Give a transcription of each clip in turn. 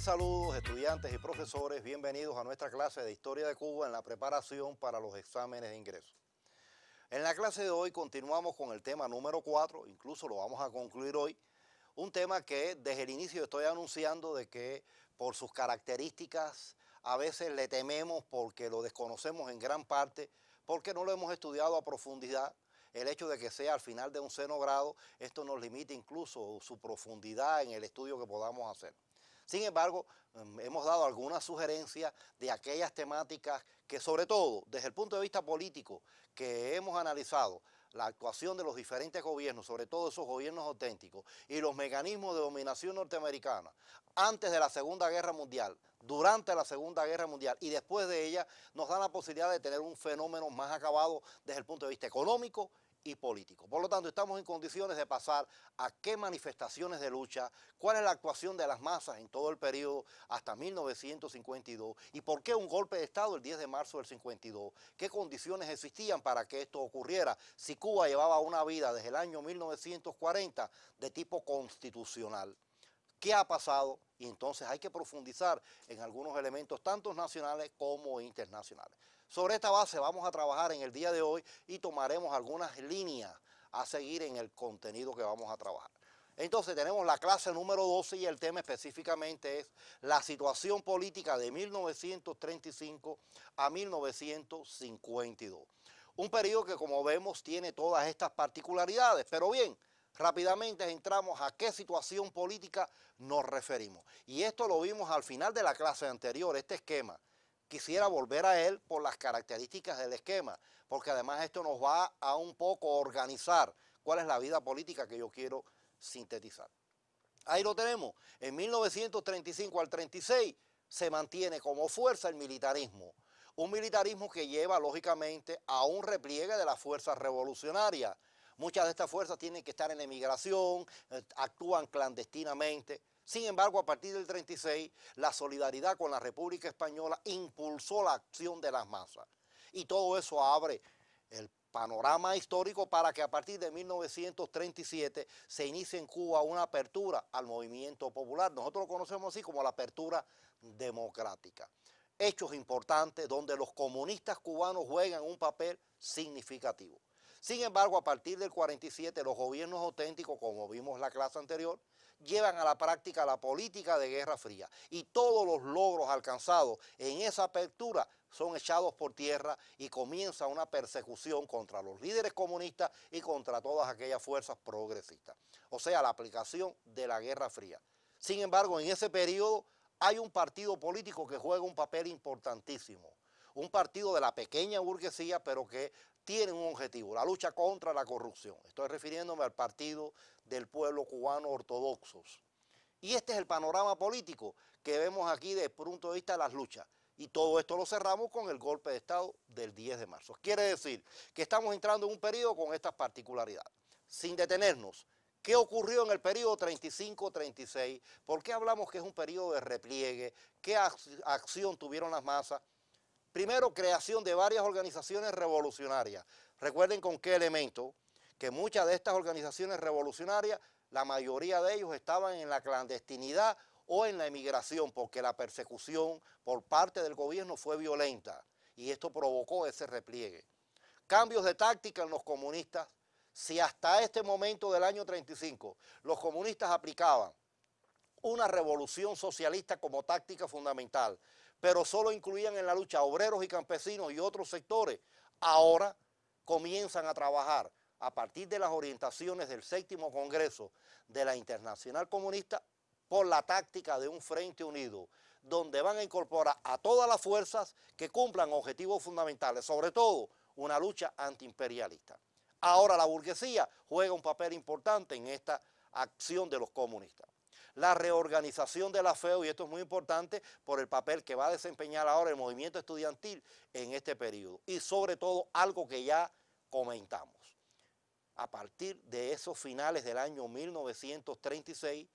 saludos estudiantes y profesores, bienvenidos a nuestra clase de Historia de Cuba en la preparación para los exámenes de ingreso. En la clase de hoy continuamos con el tema número 4, incluso lo vamos a concluir hoy, un tema que desde el inicio estoy anunciando de que por sus características a veces le tememos porque lo desconocemos en gran parte, porque no lo hemos estudiado a profundidad, el hecho de que sea al final de un seno grado, esto nos limita incluso su profundidad en el estudio que podamos hacer. Sin embargo, em, hemos dado algunas sugerencias de aquellas temáticas que sobre todo desde el punto de vista político que hemos analizado, la actuación de los diferentes gobiernos, sobre todo esos gobiernos auténticos, y los mecanismos de dominación norteamericana antes de la Segunda Guerra Mundial, durante la Segunda Guerra Mundial y después de ella, nos dan la posibilidad de tener un fenómeno más acabado desde el punto de vista económico político. Por lo tanto, estamos en condiciones de pasar a qué manifestaciones de lucha, cuál es la actuación de las masas en todo el periodo hasta 1952 y por qué un golpe de Estado el 10 de marzo del 52, qué condiciones existían para que esto ocurriera, si Cuba llevaba una vida desde el año 1940 de tipo constitucional. ¿Qué ha pasado? Y entonces hay que profundizar en algunos elementos, tanto nacionales como internacionales. Sobre esta base vamos a trabajar en el día de hoy y tomaremos algunas líneas a seguir en el contenido que vamos a trabajar. Entonces tenemos la clase número 12 y el tema específicamente es la situación política de 1935 a 1952. Un periodo que como vemos tiene todas estas particularidades, pero bien, rápidamente entramos a qué situación política nos referimos. Y esto lo vimos al final de la clase anterior, este esquema. Quisiera volver a él por las características del esquema, porque además esto nos va a un poco organizar cuál es la vida política que yo quiero sintetizar. Ahí lo tenemos. En 1935 al 36 se mantiene como fuerza el militarismo. Un militarismo que lleva lógicamente a un repliegue de las fuerzas revolucionarias Muchas de estas fuerzas tienen que estar en la emigración, eh, actúan clandestinamente. Sin embargo, a partir del 36, la solidaridad con la República Española impulsó la acción de las masas. Y todo eso abre el panorama histórico para que a partir de 1937 se inicie en Cuba una apertura al movimiento popular. Nosotros lo conocemos así como la apertura democrática. Hechos importantes donde los comunistas cubanos juegan un papel significativo. Sin embargo, a partir del 47, los gobiernos auténticos, como vimos en la clase anterior, llevan a la práctica la política de Guerra Fría y todos los logros alcanzados en esa apertura son echados por tierra y comienza una persecución contra los líderes comunistas y contra todas aquellas fuerzas progresistas. O sea, la aplicación de la Guerra Fría. Sin embargo, en ese periodo hay un partido político que juega un papel importantísimo. Un partido de la pequeña burguesía, pero que tienen un objetivo, la lucha contra la corrupción. Estoy refiriéndome al Partido del Pueblo Cubano Ortodoxos. Y este es el panorama político que vemos aquí desde el punto de vista de las luchas. Y todo esto lo cerramos con el golpe de Estado del 10 de marzo. Quiere decir que estamos entrando en un periodo con estas particularidades. Sin detenernos, ¿qué ocurrió en el periodo 35-36? ¿Por qué hablamos que es un periodo de repliegue? ¿Qué acción tuvieron las masas? Primero, creación de varias organizaciones revolucionarias. Recuerden con qué elemento, que muchas de estas organizaciones revolucionarias, la mayoría de ellos estaban en la clandestinidad o en la emigración, porque la persecución por parte del gobierno fue violenta y esto provocó ese repliegue. Cambios de táctica en los comunistas. Si hasta este momento del año 35 los comunistas aplicaban una revolución socialista como táctica fundamental, pero solo incluían en la lucha obreros y campesinos y otros sectores, ahora comienzan a trabajar a partir de las orientaciones del séptimo Congreso de la Internacional Comunista por la táctica de un frente unido, donde van a incorporar a todas las fuerzas que cumplan objetivos fundamentales, sobre todo una lucha antiimperialista. Ahora la burguesía juega un papel importante en esta acción de los comunistas la reorganización de la feo y esto es muy importante por el papel que va a desempeñar ahora el movimiento estudiantil en este periodo. Y sobre todo algo que ya comentamos. A partir de esos finales del año 1936,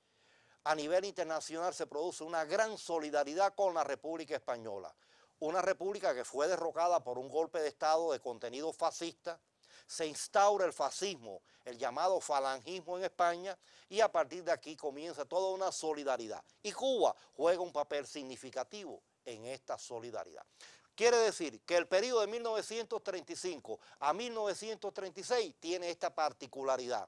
a nivel internacional se produce una gran solidaridad con la República Española, una república que fue derrocada por un golpe de Estado de contenido fascista, se instaura el fascismo, el llamado falangismo en España, y a partir de aquí comienza toda una solidaridad. Y Cuba juega un papel significativo en esta solidaridad. Quiere decir que el periodo de 1935 a 1936 tiene esta particularidad.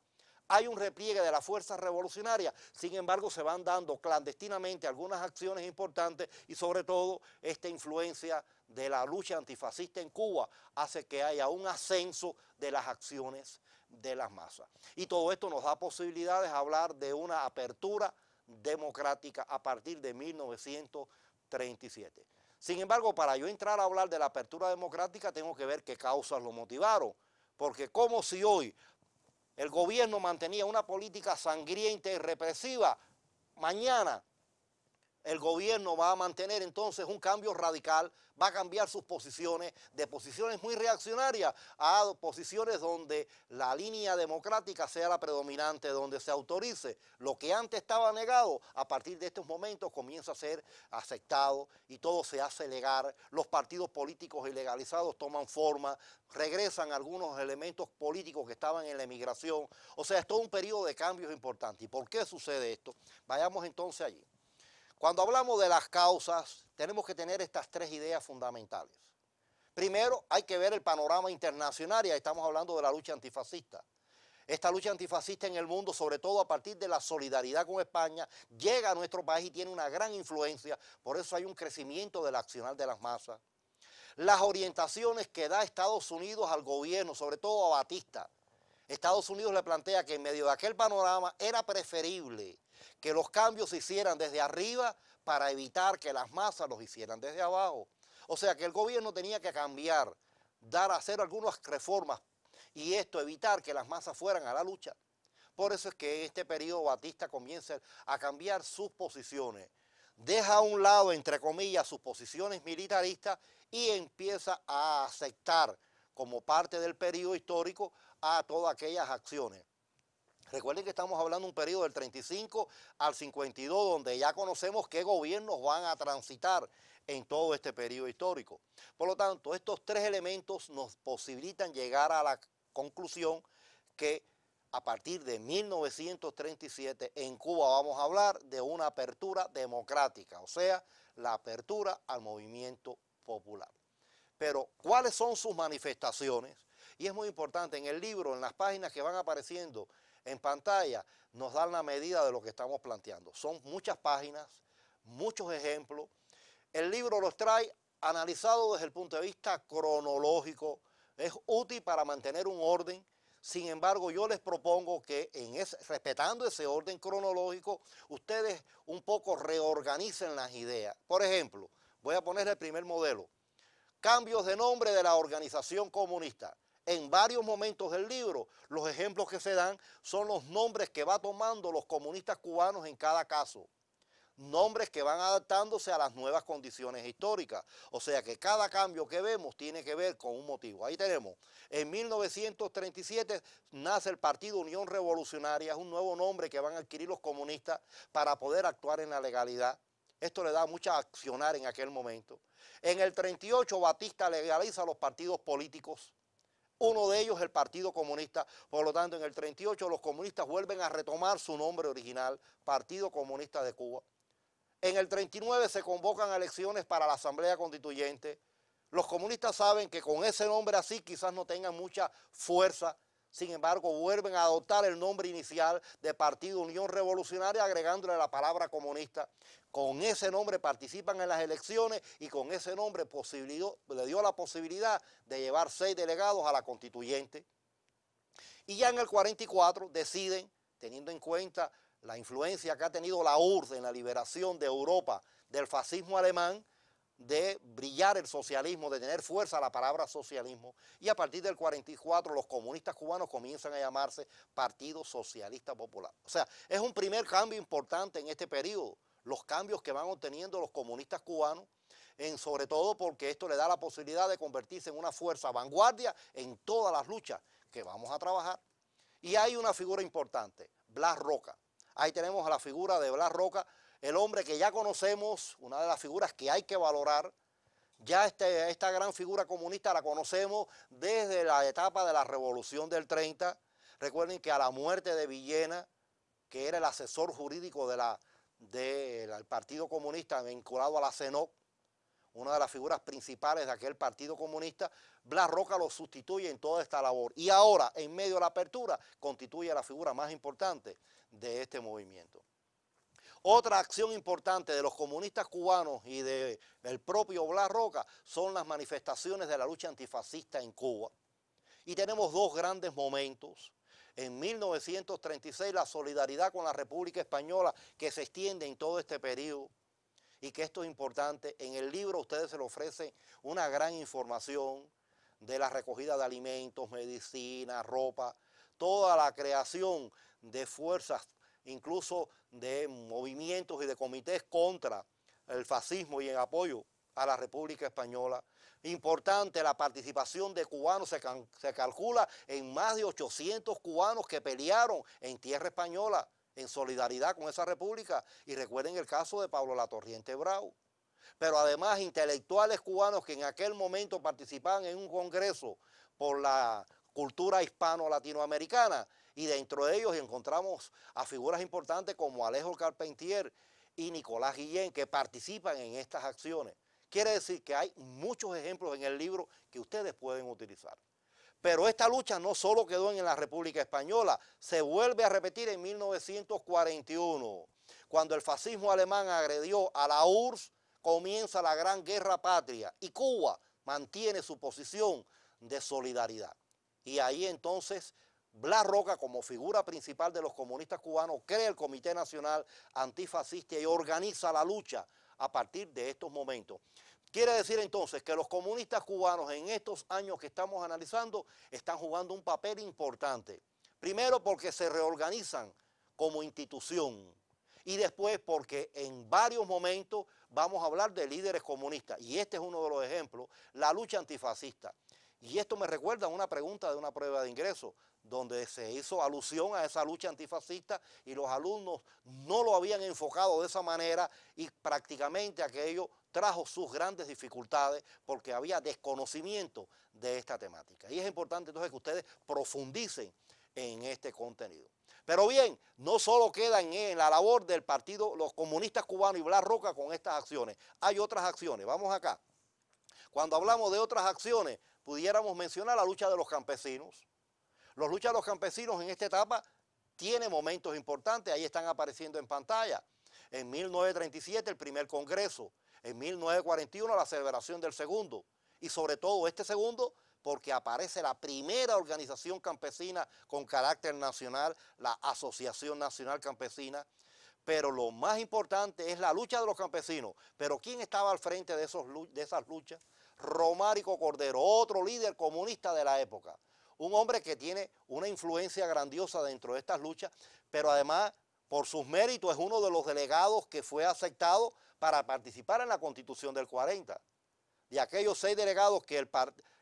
Hay un repliegue de las fuerzas revolucionarias, sin embargo se van dando clandestinamente algunas acciones importantes y sobre todo esta influencia de la lucha antifascista en Cuba hace que haya un ascenso de las acciones de las masas. Y todo esto nos da posibilidades de hablar de una apertura democrática a partir de 1937. Sin embargo, para yo entrar a hablar de la apertura democrática tengo que ver qué causas lo motivaron, porque como si hoy el gobierno mantenía una política sangrienta y represiva. Mañana el gobierno va a mantener entonces un cambio radical, va a cambiar sus posiciones de posiciones muy reaccionarias a posiciones donde la línea democrática sea la predominante, donde se autorice lo que antes estaba negado, a partir de estos momentos comienza a ser aceptado y todo se hace legal, los partidos políticos ilegalizados toman forma, regresan algunos elementos políticos que estaban en la emigración, o sea, es todo un periodo de cambios importantes. ¿Y por qué sucede esto? Vayamos entonces allí. Cuando hablamos de las causas, tenemos que tener estas tres ideas fundamentales. Primero, hay que ver el panorama internacional y estamos hablando de la lucha antifascista. Esta lucha antifascista en el mundo, sobre todo a partir de la solidaridad con España, llega a nuestro país y tiene una gran influencia. Por eso hay un crecimiento del accionar de las masas. Las orientaciones que da Estados Unidos al gobierno, sobre todo a Batista, Estados Unidos le plantea que en medio de aquel panorama era preferible que los cambios se hicieran desde arriba para evitar que las masas los hicieran desde abajo. O sea que el gobierno tenía que cambiar, dar a hacer algunas reformas y esto evitar que las masas fueran a la lucha. Por eso es que en este periodo Batista comienza a cambiar sus posiciones. Deja a un lado, entre comillas, sus posiciones militaristas y empieza a aceptar como parte del periodo histórico a todas aquellas acciones. Recuerden que estamos hablando de un periodo del 35 al 52, donde ya conocemos qué gobiernos van a transitar en todo este periodo histórico. Por lo tanto, estos tres elementos nos posibilitan llegar a la conclusión que a partir de 1937 en Cuba vamos a hablar de una apertura democrática, o sea, la apertura al movimiento popular. Pero, ¿cuáles son sus manifestaciones? Y es muy importante, en el libro, en las páginas que van apareciendo en pantalla, nos dan la medida de lo que estamos planteando. Son muchas páginas, muchos ejemplos. El libro los trae analizado desde el punto de vista cronológico. Es útil para mantener un orden. Sin embargo, yo les propongo que respetando ese orden cronológico, ustedes un poco reorganicen las ideas. Por ejemplo, voy a poner el primer modelo. Cambios de nombre de la organización comunista en varios momentos del libro, los ejemplos que se dan son los nombres que va tomando los comunistas cubanos en cada caso. Nombres que van adaptándose a las nuevas condiciones históricas. O sea que cada cambio que vemos tiene que ver con un motivo. Ahí tenemos, en 1937 nace el Partido Unión Revolucionaria, es un nuevo nombre que van a adquirir los comunistas para poder actuar en la legalidad. Esto le da mucha accionar en aquel momento. En el 38 Batista legaliza los partidos políticos. Uno de ellos el Partido Comunista. Por lo tanto, en el 38 los comunistas vuelven a retomar su nombre original, Partido Comunista de Cuba. En el 39 se convocan elecciones para la Asamblea Constituyente. Los comunistas saben que con ese nombre así quizás no tengan mucha fuerza sin embargo, vuelven a adoptar el nombre inicial de Partido Unión Revolucionaria, agregándole la palabra comunista. Con ese nombre participan en las elecciones y con ese nombre le dio la posibilidad de llevar seis delegados a la constituyente. Y ya en el 44 deciden, teniendo en cuenta la influencia que ha tenido la URSS en la liberación de Europa del fascismo alemán, de brillar el socialismo, de tener fuerza la palabra socialismo, y a partir del 44 los comunistas cubanos comienzan a llamarse Partido Socialista Popular. O sea, es un primer cambio importante en este periodo, los cambios que van obteniendo los comunistas cubanos, en, sobre todo porque esto le da la posibilidad de convertirse en una fuerza vanguardia en todas las luchas que vamos a trabajar. Y hay una figura importante, Blas Roca. Ahí tenemos a la figura de Blas Roca, el hombre que ya conocemos, una de las figuras que hay que valorar, ya este, esta gran figura comunista la conocemos desde la etapa de la Revolución del 30. Recuerden que a la muerte de Villena, que era el asesor jurídico del Partido Comunista vinculado a la CENOC, una de las figuras principales de aquel Partido Comunista, Blas Roca lo sustituye en toda esta labor. Y ahora, en medio de la apertura, constituye la figura más importante de este movimiento. Otra acción importante de los comunistas cubanos y del propio Blas Roca son las manifestaciones de la lucha antifascista en Cuba. Y tenemos dos grandes momentos. En 1936 la solidaridad con la República Española que se extiende en todo este periodo. Y que esto es importante, en el libro ustedes se le ofrece una gran información de la recogida de alimentos, medicina, ropa, toda la creación de fuerzas incluso de movimientos y de comités contra el fascismo y en apoyo a la República Española. Importante, la participación de cubanos se, calcula en más de 800 cubanos que pelearon en tierra española en solidaridad con esa república. Y recuerden el caso de Pablo Latorriente Brau. Pero además intelectuales cubanos que en aquel momento participaban en un congreso por la cultura hispano-latinoamericana. Y dentro de ellos encontramos a figuras importantes como Alejo Carpentier y Nicolás Guillén que participan en estas acciones. Quiere decir que hay muchos ejemplos en el libro que ustedes pueden utilizar. Pero esta lucha no solo quedó en la República Española, se vuelve a repetir en 1941, cuando el fascismo alemán agredió a la URSS, comienza la Gran Guerra Patria y Cuba mantiene su posición de solidaridad. Y ahí entonces Blas Roca, como figura principal de los comunistas cubanos, crea el Comité Nacional Antifascista y organiza la lucha a partir de estos momentos. Quiere decir entonces que los comunistas cubanos en estos años que estamos analizando están jugando un papel importante. Primero porque se reorganizan como institución y después porque en varios momentos vamos a hablar de líderes comunistas y este es uno de los ejemplos, la lucha antifascista. Y esto me recuerda a una pregunta de una prueba de ingreso, donde se hizo alusión a esa lucha antifascista y los alumnos no lo habían enfocado de esa manera y prácticamente aquello trajo sus grandes dificultades porque había desconocimiento de esta temática. Y es importante entonces que ustedes profundicen en este contenido. Pero bien, no solo queda en, la labor del partido, los comunistas cubanos y Blas Roca con estas acciones. Hay otras acciones. Vamos acá. Cuando hablamos de otras acciones, pudiéramos mencionar la lucha de los campesinos. La lucha de los campesinos en esta etapa tiene momentos importantes, ahí están apareciendo en pantalla. En 1937 el primer Congreso, en 1941 la celebración del segundo y sobre todo este segundo porque aparece la primera organización campesina con carácter nacional, la Asociación Nacional Campesina. Pero lo más importante es la lucha de los campesinos. Pero ¿quién estaba al frente de, esos, de esas luchas? Romárico Cordero, otro líder comunista de la época. Un hombre que tiene una influencia grandiosa dentro de estas luchas, pero además por sus méritos es uno de los delegados que fue aceptado para participar en la constitución del 40. De aquellos seis delegados que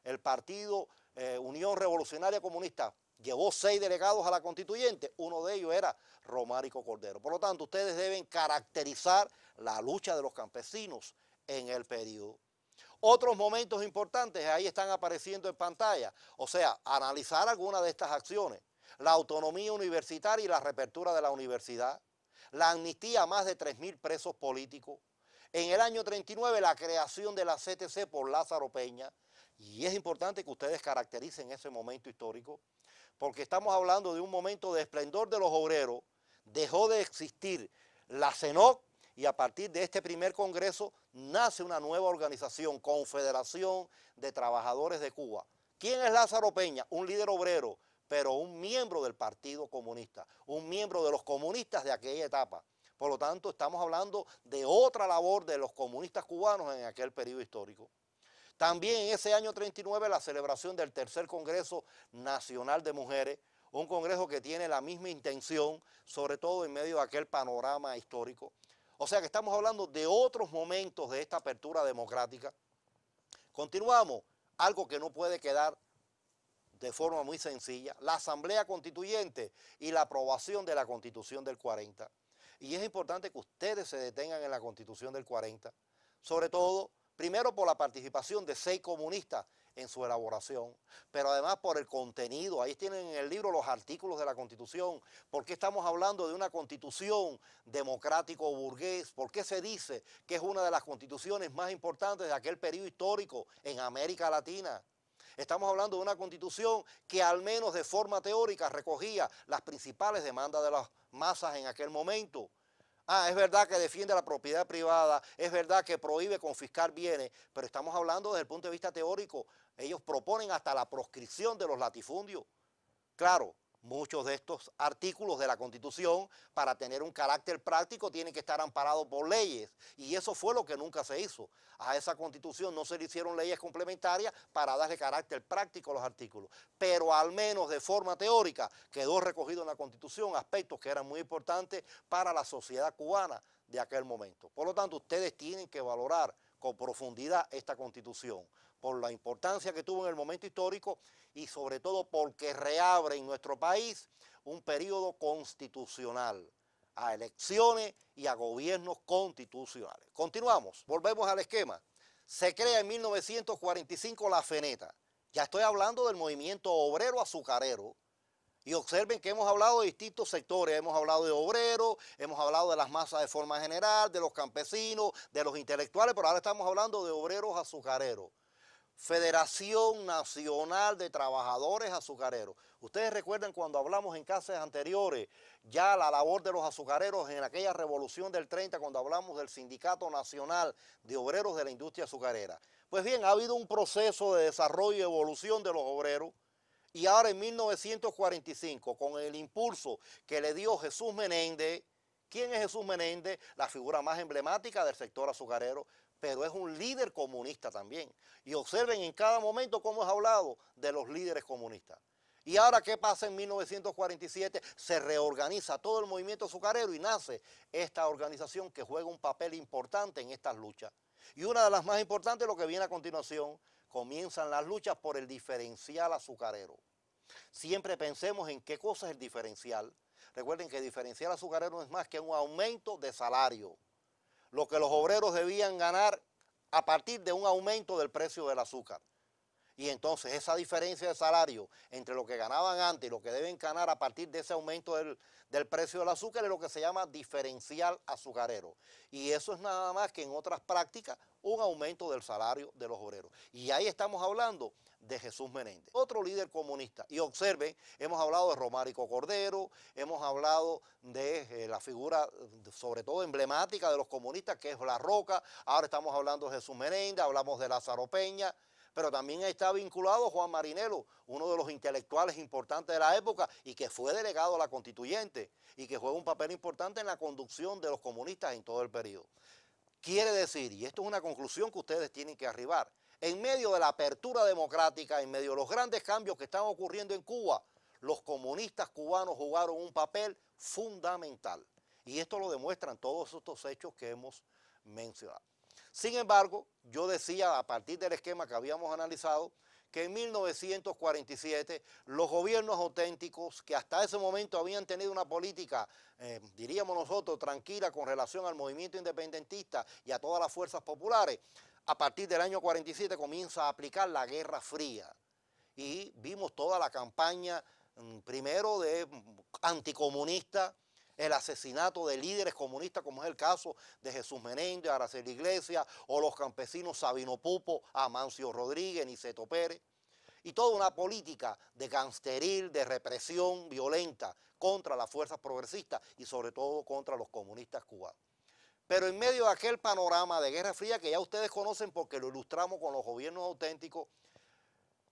el, partido eh, Unión Revolucionaria Comunista llevó seis delegados a la constituyente, uno de ellos era Romárico Cordero. Por lo tanto, ustedes deben caracterizar la lucha de los campesinos en el periodo. Otros momentos importantes ahí están apareciendo en pantalla. O sea, analizar alguna de estas acciones. La autonomía universitaria y la reapertura de la universidad. La amnistía a más de 3.000 presos políticos. En el año 39 la creación de la CTC por Lázaro Peña. Y es importante que ustedes caractericen ese momento histórico, porque estamos hablando de un momento de esplendor de los obreros. Dejó de existir la CENOC y a partir de este primer Congreso nace una nueva organización, Confederación de Trabajadores de Cuba. ¿Quién es Lázaro Peña? Un líder obrero, pero un miembro del Partido Comunista, un miembro de los comunistas de aquella etapa. Por lo tanto, estamos hablando de otra labor de los comunistas cubanos en aquel periodo histórico. También en ese año 39 la celebración del tercer Congreso Nacional de Mujeres, un Congreso que tiene la misma intención, sobre todo en medio de aquel panorama histórico. O sea que estamos hablando de otros momentos de esta apertura democrática. Continuamos, algo que no puede quedar de forma muy sencilla, la Asamblea Constituyente y la aprobación de la Constitución del 40. Y es importante que ustedes se detengan en la Constitución del 40, sobre todo, primero por la participación de seis comunistas en su elaboración, pero además por el contenido. Ahí tienen en el libro los artículos de la Constitución. ¿Por qué estamos hablando de una constitución democrático-burgués? ¿Por qué se dice que es una de las constituciones más importantes de aquel periodo histórico en América Latina? Estamos hablando de una constitución que al menos de forma teórica recogía las principales demandas de las masas en aquel momento Ah, es verdad que defiende la propiedad privada, es verdad que prohíbe confiscar bienes, pero estamos hablando desde el punto de vista teórico. Ellos proponen hasta la proscripción de los latifundios. Claro, Muchos de estos artículos de la Constitución, para tener un carácter práctico, tienen que estar amparados por leyes. Y eso fue lo que nunca se hizo. A esa Constitución no se le hicieron leyes complementarias para darle carácter práctico a los artículos. Pero al menos de forma teórica quedó recogido en la Constitución aspectos que eran muy importantes para la sociedad cubana de aquel momento. Por lo tanto, ustedes tienen que valorar con profundidad esta Constitución por la importancia que tuvo en el momento histórico y sobre todo porque reabre en nuestro país un periodo constitucional a elecciones y a gobiernos constitucionales. Continuamos, volvemos al esquema. Se crea en 1945 la FENETA. Ya estoy hablando del movimiento obrero azucarero. Y observen que hemos hablado de distintos sectores, hemos hablado de obreros, hemos hablado de las masas de forma general, de los campesinos, de los intelectuales, pero ahora estamos hablando de obreros azucareros. Federación Nacional de Trabajadores Azucareros. Ustedes recuerdan cuando hablamos en casas anteriores, ya la labor de los azucareros en aquella revolución del 30, cuando hablamos del Sindicato Nacional de Obreros de la Industria Azucarera. Pues bien, ha habido un proceso de desarrollo y evolución de los obreros. Y ahora en 1945, con el impulso que le dio Jesús Menéndez, ¿Quién es Jesús Menéndez? La figura más emblemática del sector azucarero pero es un líder comunista también. Y observen en cada momento cómo es hablado de los líderes comunistas. Y ahora, ¿qué pasa en 1947? Se reorganiza todo el movimiento azucarero y nace esta organización que juega un papel importante en estas luchas. Y una de las más importantes, lo que viene a continuación, comienzan las luchas por el diferencial azucarero. Siempre pensemos en qué cosa es el diferencial. Recuerden que el diferencial azucarero no es más que un aumento de salario lo que los obreros debían ganar a partir de un aumento del precio del azúcar. Y entonces esa diferencia de salario entre lo que ganaban antes y lo que deben ganar a partir de ese aumento del, precio del azúcar es lo que se llama diferencial azucarero. Y eso es nada más que en otras prácticas un aumento del salario de los obreros. Y ahí estamos hablando de Jesús Menéndez, otro líder comunista. Y observen, hemos hablado de Romárico Cordero, hemos hablado de eh, la figura sobre todo emblemática de los comunistas que es La Roca, ahora estamos hablando de Jesús Menéndez, hablamos de Lázaro Peña, pero también está vinculado Juan Marinelo, uno de los intelectuales importantes de la época y que fue delegado a la constituyente y que juega un papel importante en la conducción de los comunistas en todo el periodo. Quiere decir, y esto es una conclusión que ustedes tienen que arribar, en medio de la apertura democrática, en medio de los grandes cambios que están ocurriendo en Cuba, los comunistas cubanos jugaron un papel fundamental. Y esto lo demuestran todos estos hechos que hemos mencionado. Sin embargo, yo decía a partir del esquema que habíamos analizado, que en 1947 los gobiernos auténticos que hasta ese momento habían tenido una política, eh, diríamos nosotros, tranquila con relación al movimiento independentista y a todas las fuerzas populares, a partir del año 47 comienza a aplicar la Guerra Fría y vimos toda la campaña mm, primero de mm, anticomunista, el asesinato de líderes comunistas, como es el caso de Jesús Menéndez, Araceli Iglesias, o los campesinos Sabino Pupo, Amancio Rodríguez, Niceto Pérez, y toda una política de gangsteril, de represión violenta contra las fuerzas progresistas y sobre todo contra los comunistas cubanos. Pero en medio de aquel panorama de Guerra Fría que ya ustedes conocen porque lo ilustramos con los gobiernos auténticos,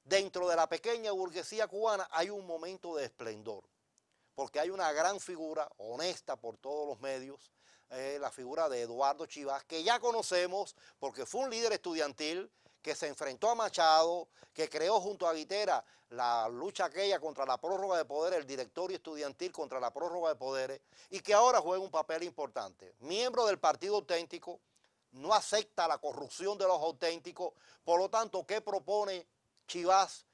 dentro de la pequeña burguesía cubana hay un momento de esplendor, porque hay una gran figura, honesta por todos los medios, eh, la figura de Eduardo Chivas, que ya conocemos porque fue un líder estudiantil, que se enfrentó a Machado, que creó junto a Guitera la lucha aquella contra la prórroga de poderes, el directorio estudiantil contra la prórroga de poderes, y que ahora juega un papel importante. Miembro del Partido Auténtico, no acepta la corrupción de los auténticos, por lo tanto, ¿qué propone Chivas?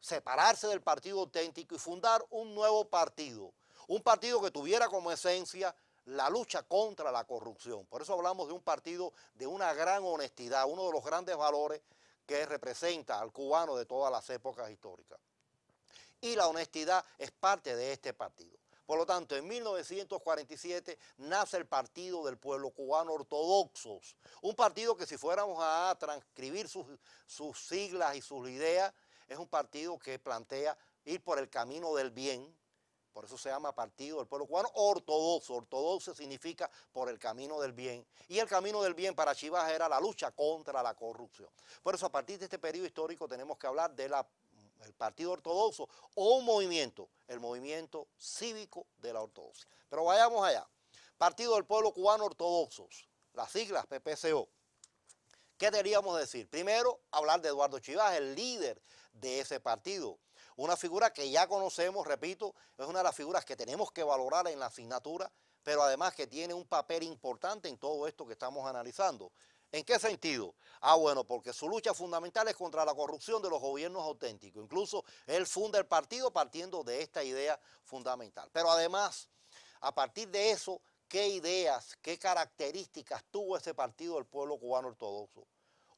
Separarse del Partido Auténtico y fundar un nuevo partido, un partido que tuviera como esencia la lucha contra la corrupción. Por eso hablamos de un partido de una gran honestidad, uno de los grandes valores que representa al cubano de todas las épocas históricas. Y la honestidad es parte de este partido. Por lo tanto, en 1947 nace el Partido del Pueblo Cubano Ortodoxos, un partido que si fuéramos a transcribir sus, sus siglas y sus ideas, es un partido que plantea ir por el camino del bien, por eso se llama Partido del Pueblo Cubano Ortodoxo. Ortodoxo significa por el camino del bien. Y el camino del bien para Chivas era la lucha contra la corrupción. Por eso a partir de este periodo histórico tenemos que hablar del Partido Ortodoxo o un movimiento, el movimiento cívico de la ortodoxia. Pero vayamos allá. Partido del Pueblo Cubano Ortodoxos, las siglas PPCO. ¿Qué deberíamos decir? Primero, hablar de Eduardo Chivas, el líder de ese partido. Una figura que ya conocemos, repito, es una de las figuras que tenemos que valorar en la asignatura, pero además que tiene un papel importante en todo esto que estamos analizando. ¿En qué sentido? Ah, bueno, porque su lucha fundamental es contra la corrupción de los gobiernos auténticos. Incluso él funda el partido partiendo de esta idea fundamental. Pero además, a partir de eso, ¿qué ideas, qué características tuvo ese partido del pueblo cubano ortodoxo?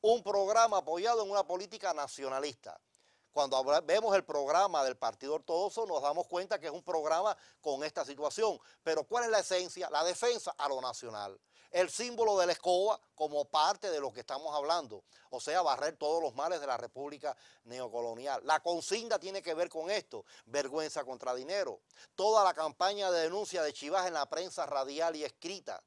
Un programa apoyado en una política nacionalista. Cuando vemos el programa del Partido Ortodoxo nos damos cuenta que es un programa con esta situación. Pero ¿cuál es la esencia? La defensa a lo nacional. El símbolo de la escoba como parte de lo que estamos hablando. O sea, barrer todos los males de la República neocolonial. La consigna tiene que ver con esto. Vergüenza contra dinero. Toda la campaña de denuncia de Chivas en la prensa radial y escrita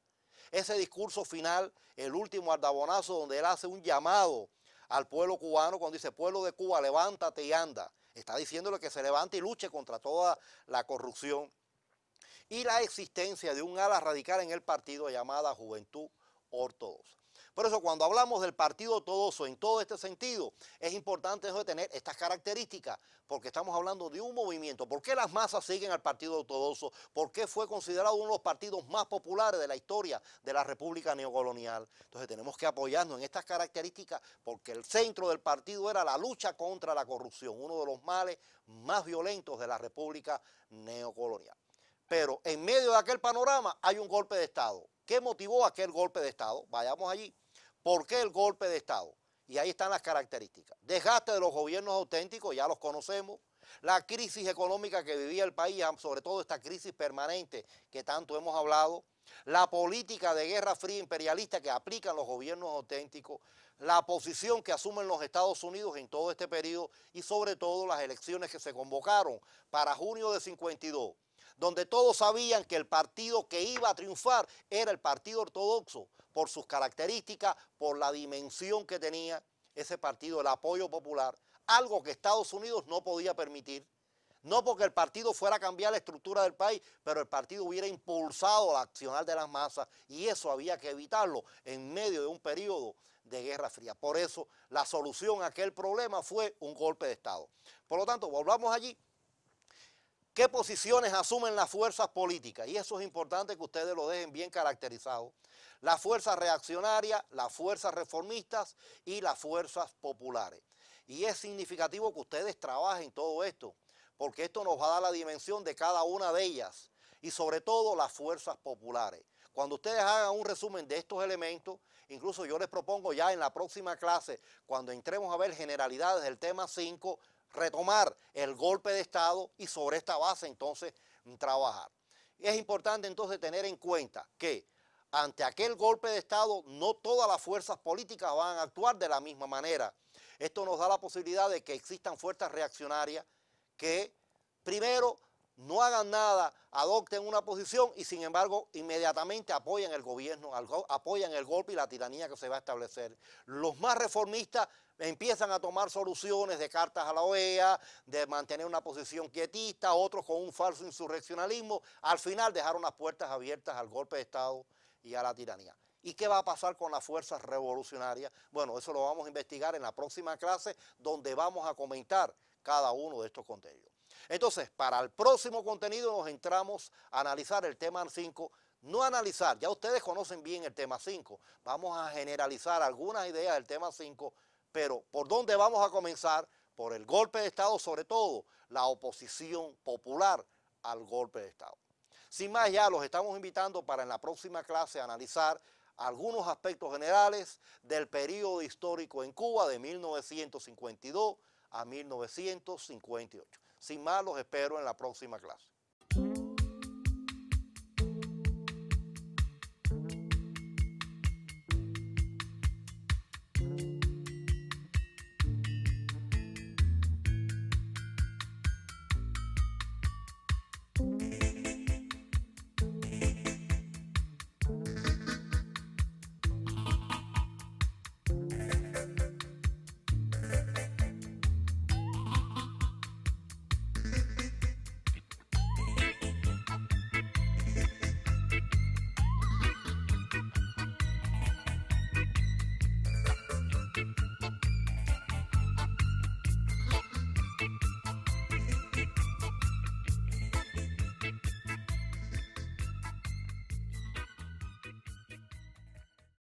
ese discurso final, el último ardabonazo donde él hace un llamado al pueblo cubano cuando dice, pueblo de Cuba, levántate y anda. Está diciéndole que se levante y luche contra toda la corrupción. Y la existencia de un ala radical en el partido llamada Juventud Ortodoxa. Por eso cuando hablamos del partido todoso en todo este sentido, es importante eso de tener estas características, porque estamos hablando de un movimiento. ¿Por qué las masas siguen al partido todoso? ¿Por qué fue considerado uno de los partidos más populares de la historia de la República Neocolonial? Entonces tenemos que apoyarnos en estas características, porque el centro del partido era la lucha contra la corrupción, uno de los males más violentos de la República Neocolonial. Pero en medio de aquel panorama hay un golpe de Estado. ¿Qué motivó aquel golpe de Estado? Vayamos allí. ¿Por qué el golpe de Estado? Y ahí están las características. Desgaste de los gobiernos auténticos, ya los conocemos. La crisis económica que vivía el país, sobre todo esta crisis permanente que tanto hemos hablado. La política de guerra fría imperialista que aplican los gobiernos auténticos. La posición que asumen los Estados Unidos en todo este periodo y sobre todo las elecciones que se convocaron para junio de 52 donde todos sabían que el partido que iba a triunfar era el partido ortodoxo, por sus características, por la dimensión que tenía ese partido, el apoyo popular, algo que Estados Unidos no podía permitir. No porque el partido fuera a cambiar la estructura del país, pero el partido hubiera impulsado la accionar de las masas y eso había que evitarlo en medio de un periodo de Guerra Fría. Por eso la solución a aquel problema fue un golpe de Estado. Por lo tanto, volvamos allí qué posiciones asumen las fuerzas políticas. Y eso es importante que ustedes lo dejen bien caracterizado. Las fuerzas reaccionarias, las fuerzas reformistas y las fuerzas populares. Y es significativo que ustedes trabajen todo esto, porque esto nos va a dar la dimensión de cada una de ellas y sobre todo las fuerzas populares. Cuando ustedes hagan un resumen de estos elementos, incluso yo les propongo ya en la próxima clase, cuando entremos a ver generalidades del tema 5, retomar el golpe de Estado y sobre esta base entonces trabajar. Es importante entonces tener en cuenta que ante aquel golpe de Estado no todas las fuerzas políticas van a actuar de la misma manera. Esto nos da la posibilidad de que existan fuerzas reaccionarias que primero no hagan nada, adopten una posición y sin embargo inmediatamente apoyan el gobierno, apoyan el golpe y la tiranía que se va a establecer. Los más reformistas empiezan a tomar soluciones de cartas a la OEA, de mantener una posición quietista, otros con un falso insurreccionalismo, al final dejaron las puertas abiertas al golpe de Estado y a la tiranía. ¿Y qué va a pasar con las fuerzas revolucionarias? Bueno, eso lo vamos a investigar en la próxima clase donde vamos a comentar cada uno de estos contenidos. Entonces, para el próximo contenido nos entramos a analizar el tema 5, no analizar, ya ustedes conocen bien el tema 5, vamos a generalizar algunas ideas del tema 5 pero ¿por dónde vamos a comenzar? Por el golpe de Estado, sobre todo la oposición popular al golpe de Estado. Sin más, ya los estamos invitando para en la próxima clase analizar algunos aspectos generales del periodo histórico en Cuba de 1952 a 1958. Sin más, los espero en la próxima clase.